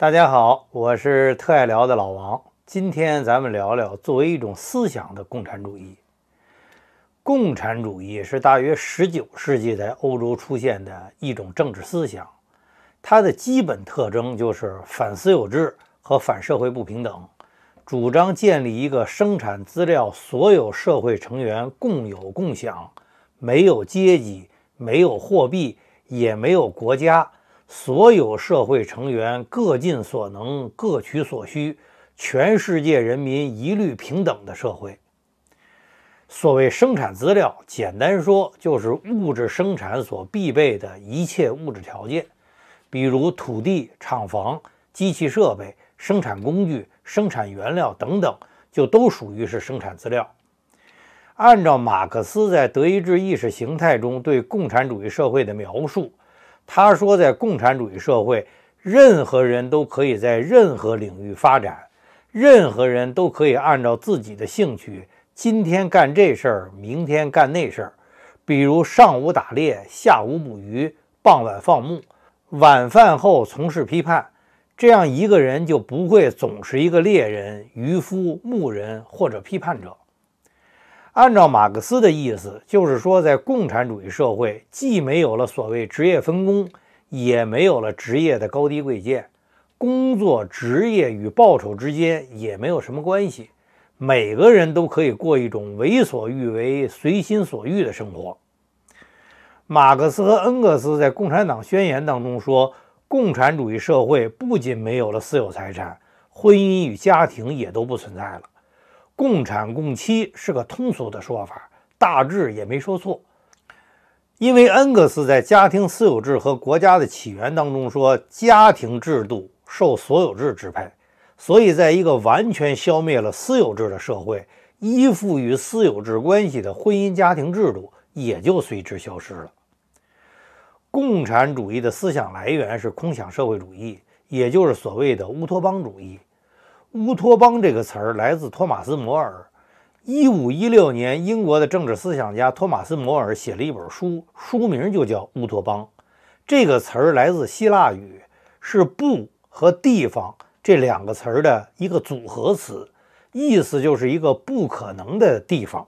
大家好，我是特爱聊的老王。今天咱们聊聊作为一种思想的共产主义。共产主义是大约十九世纪在欧洲出现的一种政治思想，它的基本特征就是反私有制和反社会不平等，主张建立一个生产资料所有社会成员共有共享，没有阶级，没有货币，也没有国家。所有社会成员各尽所能，各取所需，全世界人民一律平等的社会。所谓生产资料，简单说就是物质生产所必备的一切物质条件，比如土地、厂房、机器设备、生产工具、生产原料等等，就都属于是生产资料。按照马克思在《德意志意识形态》中对共产主义社会的描述。他说，在共产主义社会，任何人都可以在任何领域发展，任何人都可以按照自己的兴趣，今天干这事儿，明天干那事儿。比如上午打猎，下午捕鱼，傍晚放牧，晚饭后从事批判，这样一个人就不会总是一个猎人、渔夫、牧人或者批判者。按照马克思的意思，就是说，在共产主义社会，既没有了所谓职业分工，也没有了职业的高低贵贱，工作、职业与报酬之间也没有什么关系，每个人都可以过一种为所欲为、随心所欲的生活。马克思和恩格斯在《共产党宣言》当中说，共产主义社会不仅没有了私有财产，婚姻与家庭也都不存在了。共产共妻是个通俗的说法，大致也没说错。因为恩格斯在《家庭、私有制和国家的起源》当中说，家庭制度受所有制支配，所以在一个完全消灭了私有制的社会，依附于私有制关系的婚姻家庭制度也就随之消失了。共产主义的思想来源是空想社会主义，也就是所谓的乌托邦主义。乌托邦这个词儿来自托马斯·摩尔，一五一六年，英国的政治思想家托马斯·摩尔写了一本书，书名就叫《乌托邦》。这个词儿来自希腊语，是“不”和“地方”这两个词儿的一个组合词，意思就是一个不可能的地方。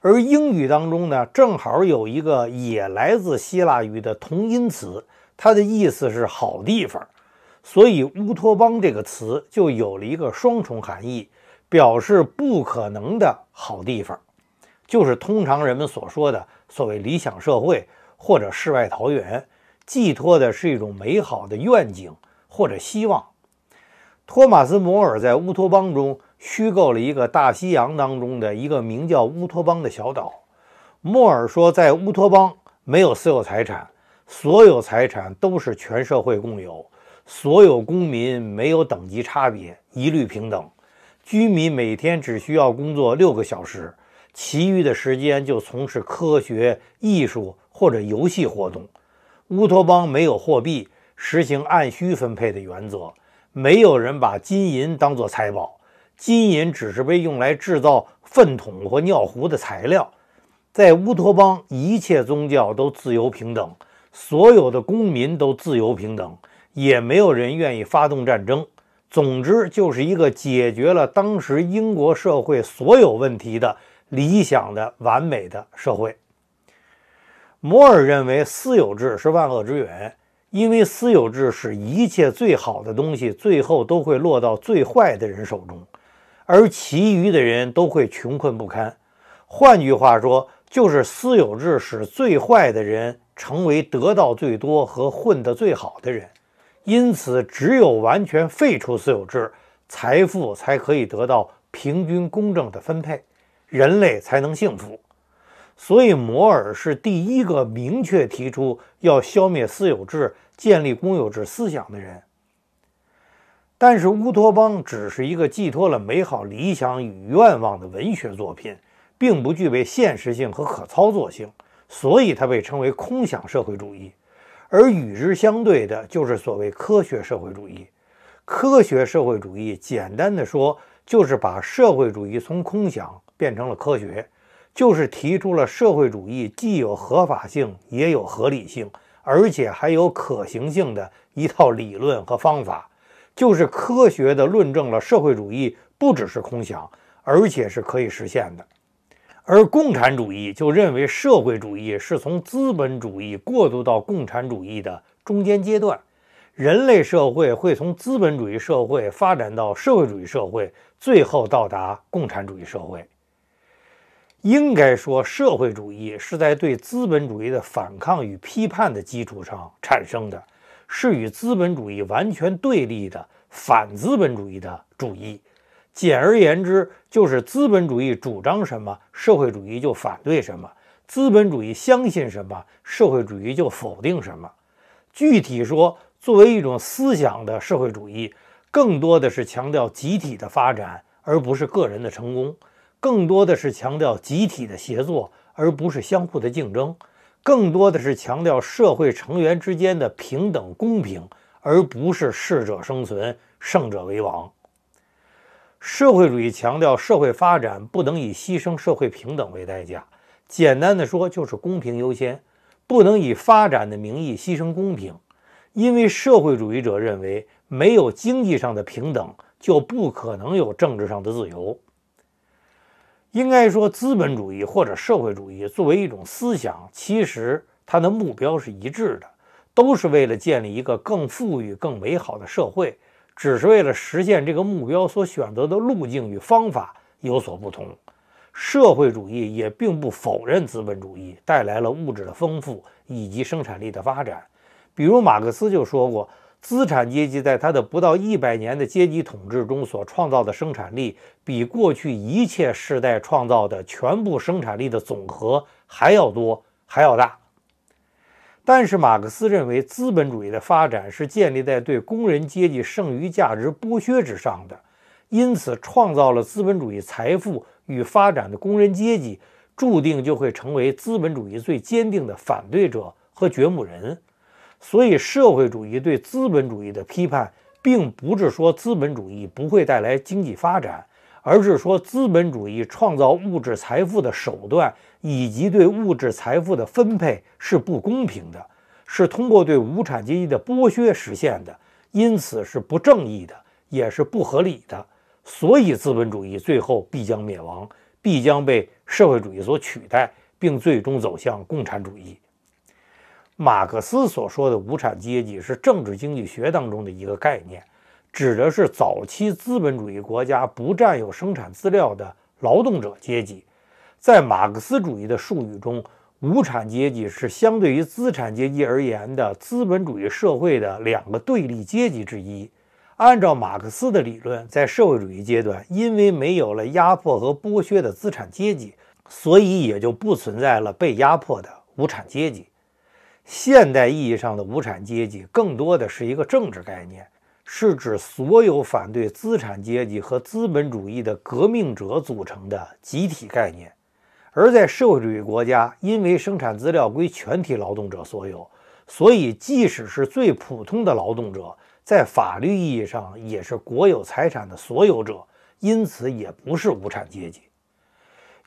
而英语当中呢，正好有一个也来自希腊语的同音词，它的意思是“好地方”。所以“乌托邦”这个词就有了一个双重含义，表示不可能的好地方，就是通常人们所说的所谓理想社会或者世外桃源，寄托的是一种美好的愿景或者希望。托马斯·摩尔在《乌托邦》中虚构了一个大西洋当中的一个名叫乌托邦的小岛。摩尔说，在乌托邦没有私有财产，所有财产都是全社会共有。所有公民没有等级差别，一律平等。居民每天只需要工作六个小时，其余的时间就从事科学、艺术或者游戏活动。乌托邦没有货币，实行按需分配的原则。没有人把金银当作财宝，金银只是被用来制造粪桶或尿壶的材料。在乌托邦，一切宗教都自由平等，所有的公民都自由平等。也没有人愿意发动战争。总之，就是一个解决了当时英国社会所有问题的理想的完美的社会。摩尔认为私有制是万恶之源，因为私有制使一切最好的东西最后都会落到最坏的人手中，而其余的人都会穷困不堪。换句话说，就是私有制使最坏的人成为得到最多和混得最好的人。因此，只有完全废除私有制，财富才可以得到平均公正的分配，人类才能幸福。所以，摩尔是第一个明确提出要消灭私有制、建立公有制思想的人。但是，《乌托邦》只是一个寄托了美好理想与愿望的文学作品，并不具备现实性和可操作性，所以它被称为空想社会主义。而与之相对的就是所谓科学社会主义。科学社会主义，简单的说，就是把社会主义从空想变成了科学，就是提出了社会主义既有合法性，也有合理性，而且还有可行性的一套理论和方法，就是科学的论证了社会主义不只是空想，而且是可以实现的。而共产主义就认为，社会主义是从资本主义过渡到共产主义的中间阶段，人类社会会从资本主义社会发展到社会主义社会，最后到达共产主义社会。应该说，社会主义是在对资本主义的反抗与批判的基础上产生的，是与资本主义完全对立的反资本主义的主义。简而言之，就是资本主义主张什么，社会主义就反对什么；资本主义相信什么，社会主义就否定什么。具体说，作为一种思想的社会主义，更多的是强调集体的发展而不是个人的成功，更多的是强调集体的协作而不是相互的竞争，更多的是强调社会成员之间的平等公平，而不是适者生存、胜者为王。社会主义强调社会发展不能以牺牲社会平等为代价，简单的说就是公平优先，不能以发展的名义牺牲公平，因为社会主义者认为没有经济上的平等就不可能有政治上的自由。应该说，资本主义或者社会主义作为一种思想，其实它的目标是一致的，都是为了建立一个更富裕、更美好的社会。只是为了实现这个目标所选择的路径与方法有所不同，社会主义也并不否认资本主义带来了物质的丰富以及生产力的发展。比如马克思就说过，资产阶级在他的不到一百年的阶级统治中所创造的生产力，比过去一切世代创造的全部生产力的总和还要多还要大。但是马克思认为，资本主义的发展是建立在对工人阶级剩余价值剥削之上的，因此创造了资本主义财富与发展的工人阶级，注定就会成为资本主义最坚定的反对者和掘墓人。所以，社会主义对资本主义的批判，并不是说资本主义不会带来经济发展。而是说，资本主义创造物质财富的手段以及对物质财富的分配是不公平的，是通过对无产阶级的剥削实现的，因此是不正义的，也是不合理的。所以，资本主义最后必将灭亡，必将被社会主义所取代，并最终走向共产主义。马克思所说的无产阶级是政治经济学当中的一个概念。指的是早期资本主义国家不占有生产资料的劳动者阶级，在马克思主义的术语中，无产阶级是相对于资产阶级而言的资本主义社会的两个对立阶级之一。按照马克思的理论，在社会主义阶段，因为没有了压迫和剥削的资产阶级，所以也就不存在了被压迫的无产阶级。现代意义上的无产阶级更多的是一个政治概念。是指所有反对资产阶级和资本主义的革命者组成的集体概念，而在社会主义国家，因为生产资料归全体劳动者所有，所以即使是最普通的劳动者，在法律意义上也是国有财产的所有者，因此也不是无产阶级。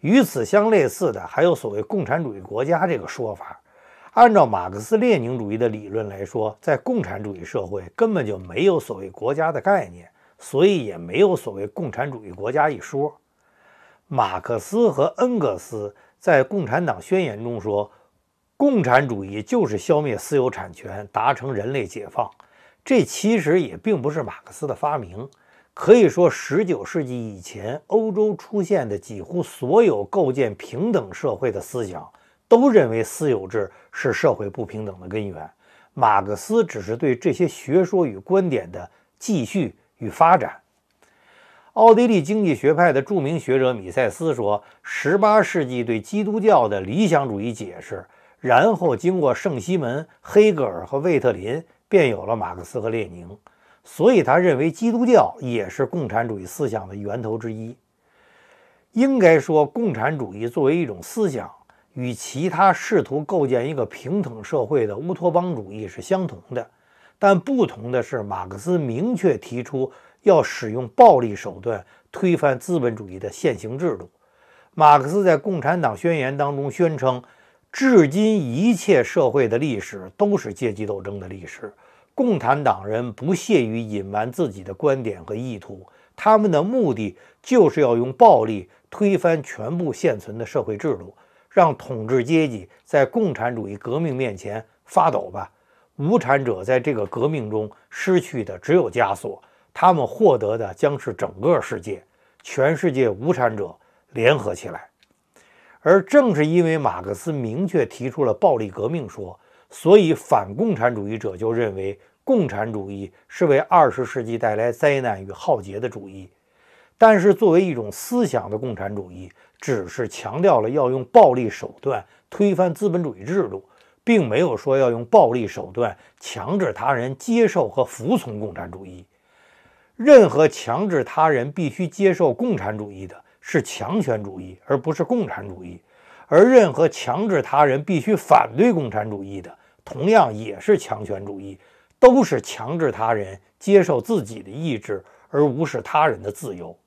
与此相类似的，还有所谓“共产主义国家”这个说法。按照马克思列宁主义的理论来说，在共产主义社会根本就没有所谓国家的概念，所以也没有所谓共产主义国家一说。马克思和恩格斯在《共产党宣言》中说：“共产主义就是消灭私有产权，达成人类解放。”这其实也并不是马克思的发明，可以说，19世纪以前欧洲出现的几乎所有构建平等社会的思想。都认为私有制是社会不平等的根源，马克思只是对这些学说与观点的继续与发展。奥地利经济学派的著名学者米塞斯说：“十八世纪对基督教的理想主义解释，然后经过圣西门、黑格尔和魏特林，便有了马克思和列宁。”所以他认为，基督教也是共产主义思想的源头之一。应该说，共产主义作为一种思想。与其他试图构建一个平等社会的乌托邦主义是相同的，但不同的是，马克思明确提出要使用暴力手段推翻资本主义的现行制度。马克思在《共产党宣言》当中宣称：“至今一切社会的历史都是阶级斗争的历史。”共产党人不屑于隐瞒自己的观点和意图，他们的目的就是要用暴力推翻全部现存的社会制度。让统治阶级在共产主义革命面前发抖吧！无产者在这个革命中失去的只有枷锁，他们获得的将是整个世界。全世界无产者联合起来。而正是因为马克思明确提出了暴力革命说，所以反共产主义者就认为共产主义是为二十世纪带来灾难与浩劫的主义。但是作为一种思想的共产主义。只是强调了要用暴力手段推翻资本主义制度，并没有说要用暴力手段强制他人接受和服从共产主义。任何强制他人必须接受共产主义的是强权主义，而不是共产主义；而任何强制他人必须反对共产主义的，同样也是强权主义，都是强制他人接受自己的意志，而无视他人的自由。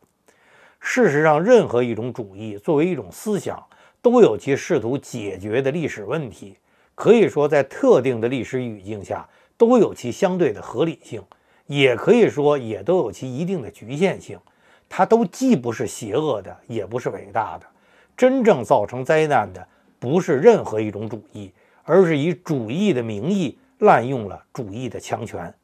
事实上，任何一种主义作为一种思想，都有其试图解决的历史问题。可以说，在特定的历史语境下，都有其相对的合理性；也可以说，也都有其一定的局限性。它都既不是邪恶的，也不是伟大的。真正造成灾难的，不是任何一种主义，而是以主义的名义滥用了主义的强权。